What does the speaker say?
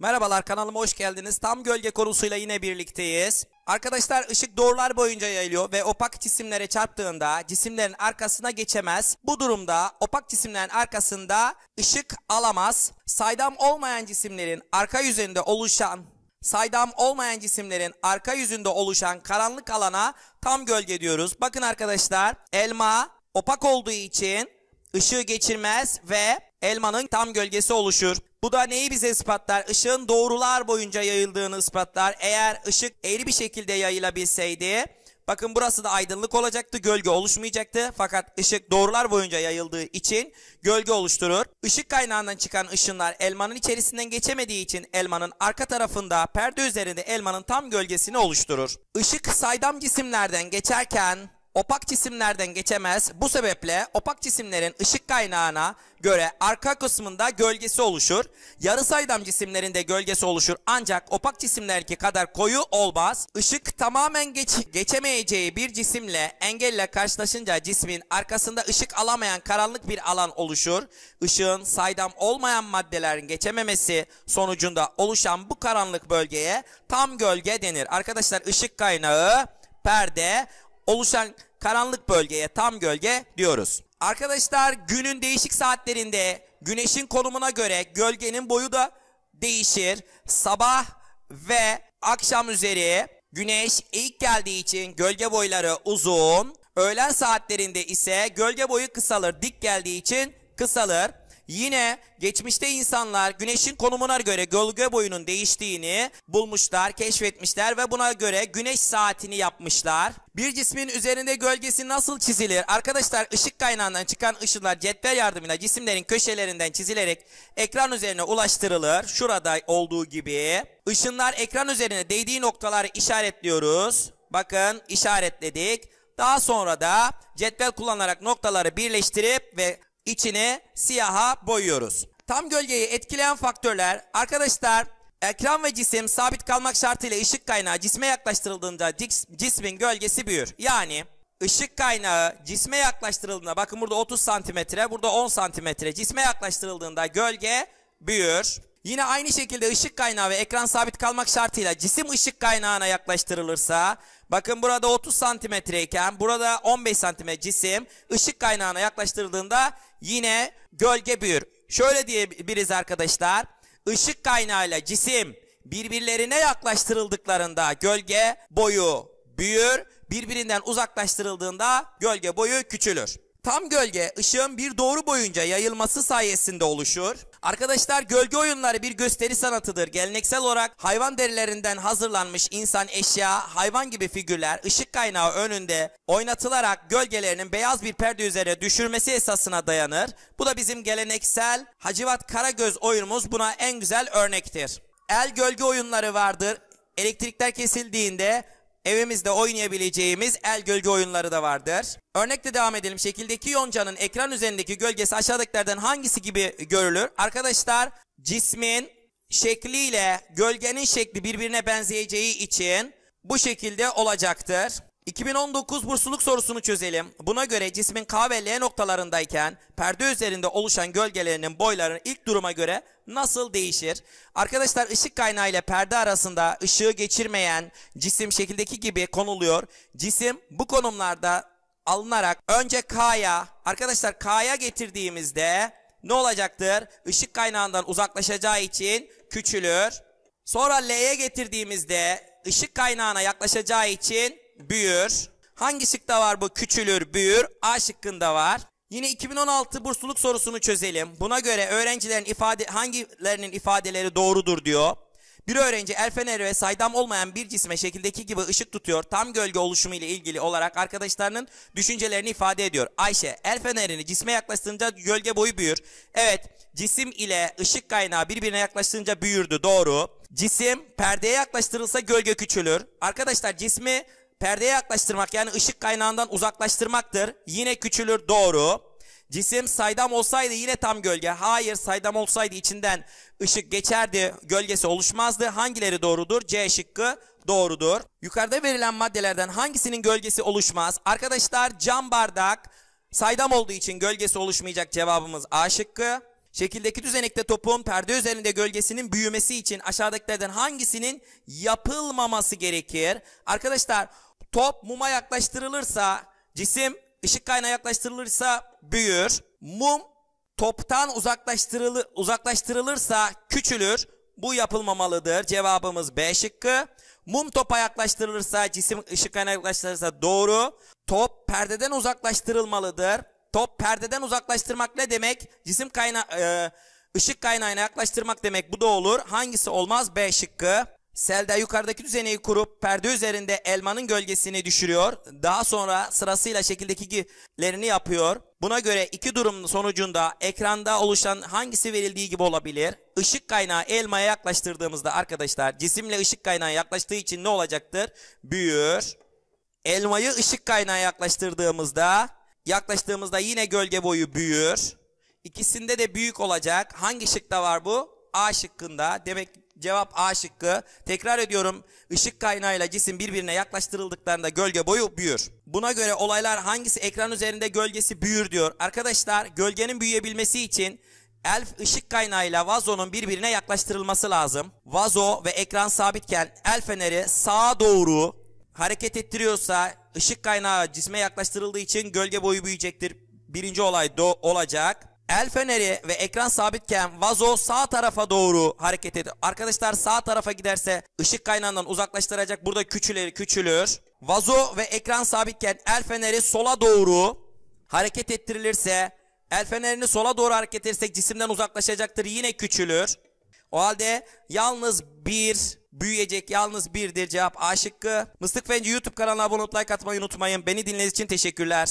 Merhabalar kanalıma hoş geldiniz. Tam gölge konusuyla yine birlikteyiz. Arkadaşlar ışık doğrular boyunca yayılıyor ve opak cisimlere çarptığında cisimlerin arkasına geçemez. Bu durumda opak cisimlerin arkasında ışık alamaz. Saydam olmayan cisimlerin arka yüzünde oluşan saydam olmayan cisimlerin arka yüzünde oluşan karanlık alana tam gölge diyoruz. Bakın arkadaşlar elma opak olduğu için ışığı geçirmez ve elmanın tam gölgesi oluşur. Bu da neyi bize ispatlar? Işığın doğrular boyunca yayıldığını ispatlar. Eğer ışık eğri bir şekilde yayılabilseydi bakın burası da aydınlık olacaktı. Gölge oluşmayacaktı. Fakat ışık doğrular boyunca yayıldığı için gölge oluşturur. Işık kaynağından çıkan ışınlar elmanın içerisinden geçemediği için elmanın arka tarafında perde üzerinde elmanın tam gölgesini oluşturur. Işık saydam cisimlerden geçerken opak cisimlerden geçemez. Bu sebeple opak cisimlerin ışık kaynağına göre arka kısmında gölgesi oluşur. Yarı Yarısaydam cisimlerinde gölgesi oluşur ancak opak cisimlerki kadar koyu olmaz. Işık tamamen geç geçemeyeceği bir cisimle engelle karşılaşınca cismin arkasında ışık alamayan karanlık bir alan oluşur. Işığın saydam olmayan maddelerin geçememesi sonucunda oluşan bu karanlık bölgeye tam gölge denir. Arkadaşlar ışık kaynağı perde oluşan karanlık bölgeye tam gölge diyoruz. Arkadaşlar günün değişik saatlerinde güneşin konumuna göre gölgenin boyu da değişir. Sabah ve akşam üzeri güneş ilk geldiği için gölge boyları uzun. Öğlen saatlerinde ise gölge boyu kısalır. Dik geldiği için kısalır. Yine geçmişte insanlar güneşin konumuna göre gölge boyunun değiştiğini bulmuşlar, keşfetmişler ve buna göre güneş saatini yapmışlar. Bir cismin üzerinde gölgesi nasıl çizilir? Arkadaşlar ışık kaynağından çıkan ışınlar cetvel yardımıyla cisimlerin köşelerinden çizilerek ekran üzerine ulaştırılır. Şurada olduğu gibi. Işınlar ekran üzerine değdiği noktaları işaretliyoruz. Bakın işaretledik. Daha sonra da cetvel kullanarak noktaları birleştirip ve içini siyaha boyuyoruz. Tam gölgeyi etkileyen faktörler arkadaşlar ekran ve cisim sabit kalmak şartıyla ışık kaynağı cisme yaklaştırıldığında cismin gölgesi büyür. Yani ışık kaynağı cisme yaklaştırıldığında bakın burada 30 santimetre burada 10 santimetre cisme yaklaştırıldığında gölge büyür. Yine aynı şekilde ışık kaynağı ve ekran sabit kalmak şartıyla cisim ışık kaynağına yaklaştırılırsa bakın burada 30 santimetreyken burada 15 santimetre cisim ışık kaynağına yaklaştırıldığında yine gölge büyür. Şöyle diyebiliriz arkadaşlar. Işık kaynağıyla cisim birbirlerine yaklaştırıldıklarında gölge boyu büyür. Birbirinden uzaklaştırıldığında gölge boyu küçülür. Tam gölge ışığın bir doğru boyunca yayılması sayesinde oluşur. Arkadaşlar gölge oyunları bir gösteri sanatıdır. Geleneksel olarak hayvan derilerinden hazırlanmış insan, eşya, hayvan gibi figürler ışık kaynağı önünde oynatılarak gölgelerinin beyaz bir perde üzerine düşürmesi esasına dayanır. Bu da bizim geleneksel Hacivat Karagöz oyunumuz buna en güzel örnektir. El gölge oyunları vardır. Elektrikler kesildiğinde evimizde oynayabileceğimiz el gölge oyunları da vardır. Örnekle devam edelim. Şekildeki yoncanın ekran üzerindeki gölgesi aşağıdakilerden hangisi gibi görülür? Arkadaşlar cismin şekliyle gölgenin şekli birbirine benzeyeceği için bu şekilde olacaktır. 2019 bursluluk sorusunu çözelim. Buna göre cismin K ve L noktalarındayken perde üzerinde oluşan gölgelerinin boylarının ilk duruma göre nasıl değişir? Arkadaşlar ışık kaynağı ile perde arasında ışığı geçirmeyen cisim şekildeki gibi konuluyor. Cisim bu konumlarda alınarak önce K'ya arkadaşlar K'ya getirdiğimizde ne olacaktır? Işık kaynağından uzaklaşacağı için küçülür. Sonra L'ye getirdiğimizde ışık kaynağına yaklaşacağı için büyür. Hangi şıkta var bu? Küçülür, büyür. A şıkkında var. Yine 2016 bursluluk sorusunu çözelim. Buna göre öğrencilerin ifade hangilerinin ifadeleri doğrudur diyor. Bir öğrenci el feneri ve saydam olmayan bir cisme şekildeki gibi ışık tutuyor. Tam gölge oluşumu ile ilgili olarak arkadaşlarının düşüncelerini ifade ediyor. Ayşe el fenerini cisme yaklaştığında gölge boyu büyür. Evet cisim ile ışık kaynağı birbirine yaklaştığında büyürdü doğru. Cisim perdeye yaklaştırılsa gölge küçülür. Arkadaşlar cismi perdeye yaklaştırmak yani ışık kaynağından uzaklaştırmaktır. Yine küçülür doğru. Cisim saydam olsaydı yine tam gölge. Hayır saydam olsaydı içinden ışık geçerdi gölgesi oluşmazdı. Hangileri doğrudur? C şıkkı doğrudur. Yukarıda verilen maddelerden hangisinin gölgesi oluşmaz? Arkadaşlar cam bardak saydam olduğu için gölgesi oluşmayacak cevabımız A şıkkı. Şekildeki düzenekte topun perde üzerinde gölgesinin büyümesi için aşağıdakilerden hangisinin yapılmaması gerekir? Arkadaşlar Top muma yaklaştırılırsa cisim ışık kaynağına yaklaştırılırsa büyür. Mum toptan uzaklaştırılı uzaklaştırılırsa küçülür. Bu yapılmamalıdır. Cevabımız B şıkkı. Mum topa yaklaştırılırsa, cisim ışık kaynağına yaklaştırılırsa doğru. Top perdeden uzaklaştırılmalıdır. Top perdeden uzaklaştırmak ne demek? Cisim kaynağı, e, ışık kaynağına yaklaştırmak demek. Bu da olur. Hangisi olmaz? B şıkkı. Selda yukarıdaki düzeneyi kurup perde üzerinde elmanın gölgesini düşürüyor. Daha sonra sırasıyla şekildekilerini yapıyor. Buna göre iki durum sonucunda ekranda oluşan hangisi verildiği gibi olabilir? Işık kaynağı elmaya yaklaştırdığımızda arkadaşlar cisimle ışık kaynağı yaklaştığı için ne olacaktır? Büyür. Elmayı ışık kaynağı yaklaştırdığımızda yaklaştığımızda yine gölge boyu büyür. İkisinde de büyük olacak. Hangi şıkta var bu? A şıkkında. Demek Cevap A şıkkı. Tekrar ediyorum. ışık kaynağıyla cisim birbirine yaklaştırıldıklarında gölge boyu büyür. Buna göre olaylar hangisi ekran üzerinde gölgesi büyür diyor. Arkadaşlar gölgenin büyüyebilmesi için elf ışık kaynağıyla vazonun birbirine yaklaştırılması lazım. Vazo ve ekran sabitken el feneri sağa doğru hareket ettiriyorsa ışık kaynağı cisme yaklaştırıldığı için gölge boyu büyüyecektir. Birinci olay do olacak. El feneri ve ekran sabitken vazo sağ tarafa doğru hareket ediyor. Arkadaşlar sağ tarafa giderse ışık kaynağından uzaklaştıracak. Burada küçülür, küçülür. Vazo ve ekran sabitken el feneri sola doğru hareket ettirilirse el fenerini sola doğru hareket edersek cisimden uzaklaşacaktır. Yine küçülür. O halde yalnız bir büyüyecek yalnız birdir cevap A şıkkı. Mıstık Fenci YouTube kanalına abone olup like atmayı unutmayın. Beni dinlediğiniz için teşekkürler.